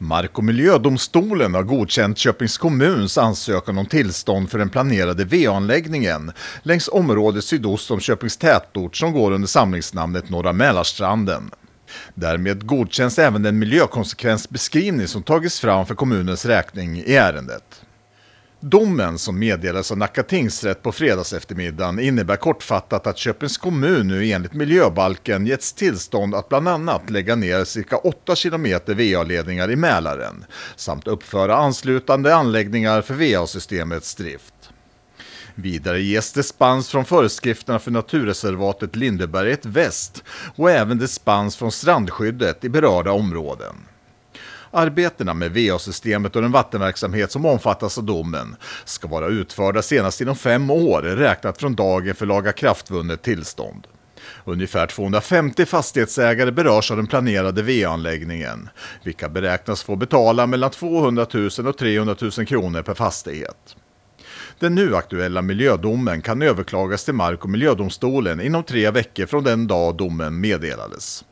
Mark och miljödomstolen har godkänt Köpings kommuns ansökan om tillstånd för den planerade VA-anläggningen längs området sydost om Köpings tätort som går under samlingsnamnet Norra Mälarstranden. Därmed godkänns även den miljökonsekvensbeskrivning som tagits fram för kommunens räkning i ärendet. Domen som meddelades av Nacka tingsrätt på fredags eftermiddagen innebär kortfattat att Köpings kommun nu enligt miljöbalken getts tillstånd att bland annat lägga ner cirka 8 km VA-ledningar i Mälaren samt uppföra anslutande anläggningar för VA-systemets drift. Vidare ges dispens från föreskrifterna för naturreservatet Lindeberget Väst och även dispens från strandskyddet i berörda områden. Arbetena med VA-systemet och den vattenverksamhet som omfattas av domen ska vara utförda senast inom fem år räknat från dagen för laga kraftvunnet tillstånd. Ungefär 250 fastighetsägare berörs av den planerade VA-anläggningen, vilka beräknas få betala mellan 200 000 och 300 000 kronor per fastighet. Den nu aktuella miljödomen kan överklagas till Mark och miljödomstolen inom tre veckor från den dag domen meddelades.